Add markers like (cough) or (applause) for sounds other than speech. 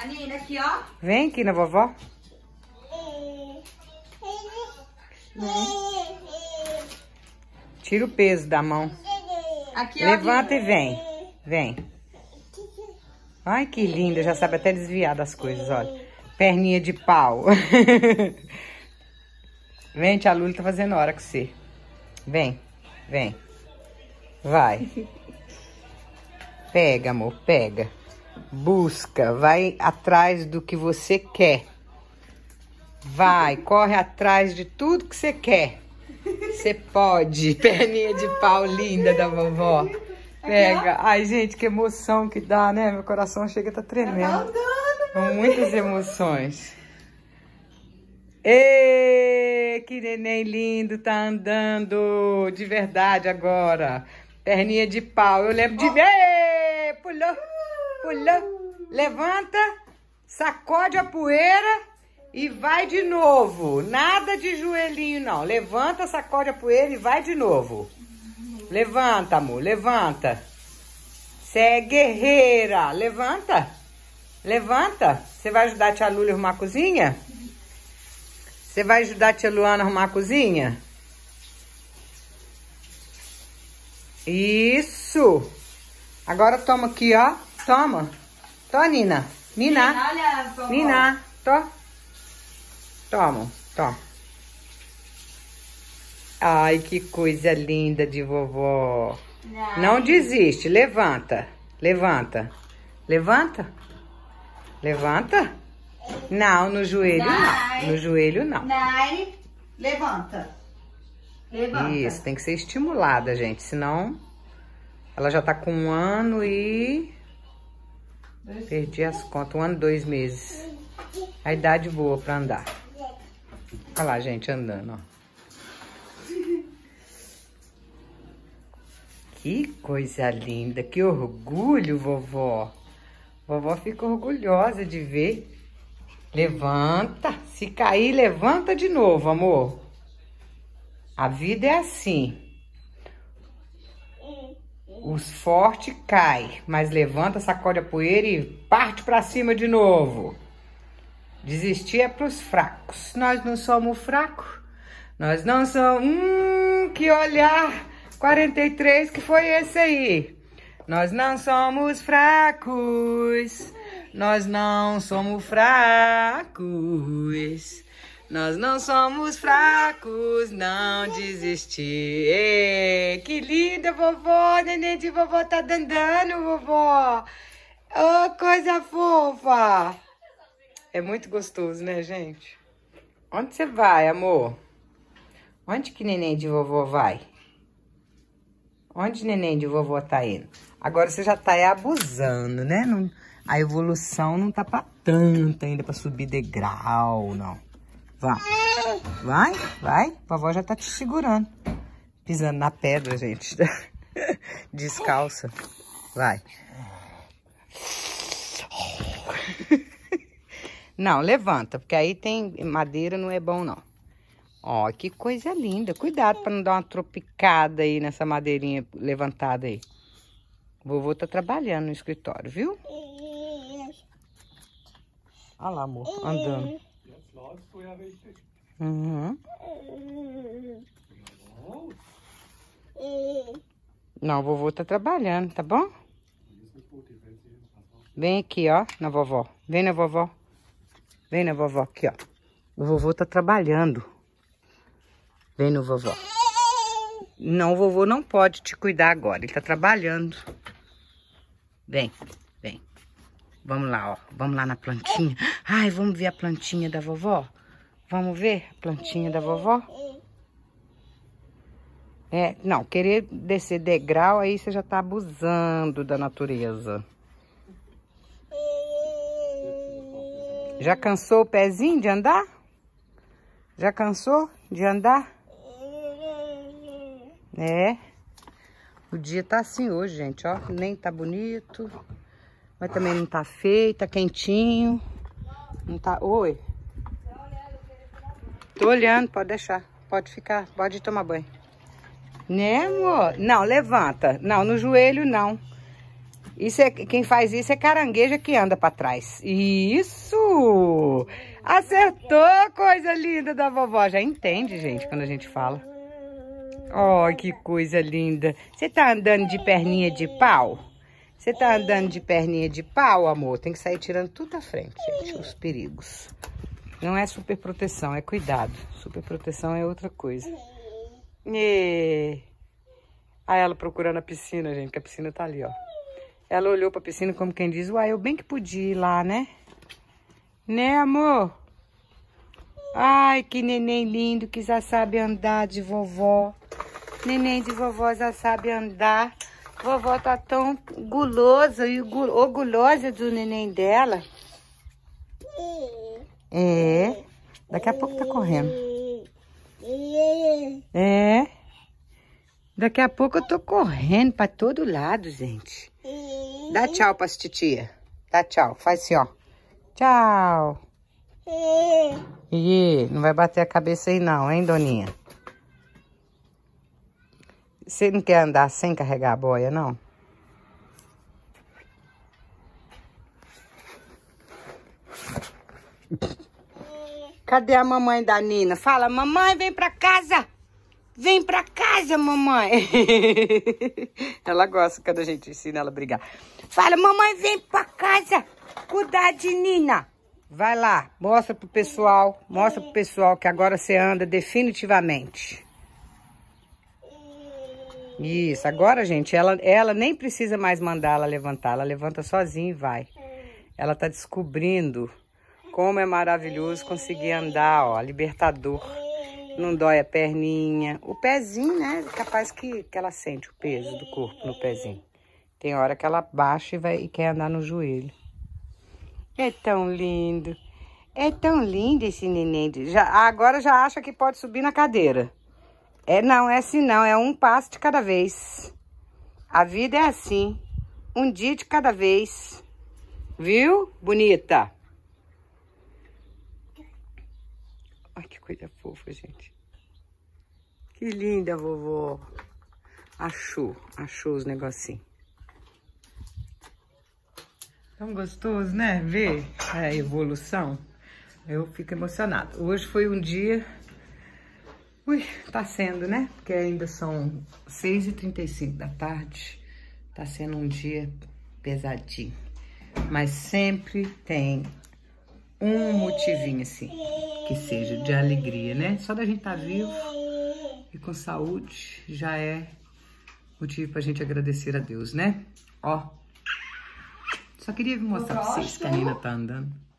A Aline, aqui, ó. Vem aqui na vovó. Vem. Tira o peso da mão. Aqui, Levanta e vem. Vem. Ai, que linda. Já sabe até desviar das coisas, olha. Perninha de pau. (laughs) vem, tia Lula tá fazendo hora com você. Vem, vem. Vai. Pega, amor, pega. Busca, vai atrás do que você quer. Vai, corre atrás de tudo que você quer. Você pode. (laughs) Perninha de pau linda da vovó. Pega. Ai, gente, que emoção que dá, né? Meu coração chega a tá, tá tremendo. Com muitas emoções. Ê, que neném lindo, tá andando de verdade agora. Perninha de pau. Eu lembro de. Ê, pulou. Olha, levanta, sacode a poeira e vai de novo. Nada de joelhinho, não. Levanta, sacode a poeira e vai de novo. Levanta, amor, levanta. Você é guerreira. Levanta. Levanta. Você vai ajudar a tia Lula a arrumar a cozinha? Você vai ajudar a tia Luana a arrumar a cozinha? Isso. Agora toma aqui, ó. Toma. Tó, Nina. Nina. Nina, olha, vovó. Nina. Toma, toma. Ai, que coisa linda de vovó. Não, Não desiste, levanta. Levanta. Levanta. Levanta. Não, no joelho não. No joelho não. Nai, Levanta. Levanta. Isso, tem que ser estimulada, gente, senão ela já tá com um ano e Perdi as contas, um ano e dois meses. A idade boa pra andar. Olha lá, gente, andando, ó. Que coisa linda, que orgulho, vovó. Vovó fica orgulhosa de ver. Levanta, se cair, levanta de novo, amor. A vida é assim. Os fortes cai, mas levanta, sacode a poeira e parte para cima de novo. Desistir é para os fracos. Nós não somos fracos. Nós não somos. Hum, que olhar! 43, que foi esse aí? Nós não somos fracos. Nós não somos fracos. Nós não somos fracos, não desistir. Ei, que linda, vovó! Neném de vovó tá dandando, vovó! Oh, coisa fofa! É muito gostoso, né, gente? Onde você vai, amor? Onde que neném de vovó vai? Onde neném de vovó tá indo? Agora você já tá aí abusando, né? Não, a evolução não tá pra tanto ainda, pra subir degrau, não. Vá. Vai, vai. A vovó já tá te segurando. Pisando na pedra, gente. (laughs) Descalça. Vai. (laughs) Não, levanta, porque aí tem madeira, não é bom, não. Ó, que coisa linda. Cuidado pra não dar uma tropicada aí nessa madeirinha levantada aí. O vovô tá trabalhando no escritório, viu? Olha lá, amor, andando. Dort uhum. Não, o vovô tá trabalhando, tá bom? Vem aqui, ó, na vovó. Vem na vovó. Vem na vovó aqui, ó. O vovô tá trabalhando. Vem no vovó. Não, o vovô não pode te cuidar agora. Ele tá trabalhando. Vem. Vamos lá, ó. Vamos lá na plantinha. Ai, vamos ver a plantinha da vovó? Vamos ver a plantinha da vovó? É, não, querer descer degrau aí você já tá abusando da natureza. Já cansou o pezinho de andar? Já cansou de andar? É. O dia tá assim hoje, gente, ó. Nem tá bonito. Mas também não tá feita, tá quentinho. Não tá... Oi. Tô olhando, pode deixar. Pode ficar, pode tomar banho. Né, amor? Não, levanta. Não, no joelho não. Isso é, quem faz isso é carangueja que anda para trás. Isso! Acertou, coisa linda da vovó. Já entende, gente, quando a gente fala. Oh, que coisa linda. Você tá andando de perninha de pau? Você tá andando de perninha de pau, amor? Tem que sair tirando tudo da frente, gente, os perigos. Não é super proteção, é cuidado. Super proteção é outra coisa. E... Aí ela procurando a piscina, gente, que a piscina tá ali, ó. Ela olhou pra piscina como quem diz, uai, eu bem que podia ir lá, né? Né, amor? Ai, que neném lindo que já sabe andar de vovó. Neném de vovó já sabe andar. Vovó tá tão gulosa e orgulhosa do neném dela. É. Daqui a pouco tá correndo. É. Daqui a pouco eu tô correndo pra todo lado, gente. Dá tchau pra titia. Dá tchau. Faz assim, ó. Tchau. É. Ih, não vai bater a cabeça aí não, hein, doninha? Você não quer andar sem carregar a boia, não? Cadê a mamãe da Nina? Fala, mamãe, vem pra casa! Vem pra casa, mamãe! (laughs) ela gosta quando a gente ensina ela a brigar. Fala, mamãe, vem pra casa! Cuidar de Nina! Vai lá, mostra pro pessoal, mostra pro pessoal que agora você anda definitivamente. Isso, agora, gente, ela, ela nem precisa mais mandar ela levantar, ela levanta sozinha e vai. Ela tá descobrindo como é maravilhoso conseguir andar, ó, libertador. Não dói a perninha, o pezinho, né? É capaz que, que ela sente o peso do corpo no pezinho. Tem hora que ela baixa e, vai, e quer andar no joelho. É tão lindo. É tão lindo esse neném. Já, agora já acha que pode subir na cadeira. É não, é assim não, é um passo de cada vez. A vida é assim, um dia de cada vez. Viu, bonita? Olha que coisa fofa, gente. Que linda, vovó. Achou, achou os negocinhos. Tão gostoso, né? Ver a evolução. Eu fico emocionada. Hoje foi um dia Ui, tá sendo, né? Porque ainda são 6h35 da tarde. Tá sendo um dia pesadinho. Mas sempre tem um motivinho, assim, que seja de alegria, né? Só da gente estar tá vivo e com saúde já é motivo pra gente agradecer a Deus, né? Ó. Só queria mostrar pra vocês que a Nina tá andando.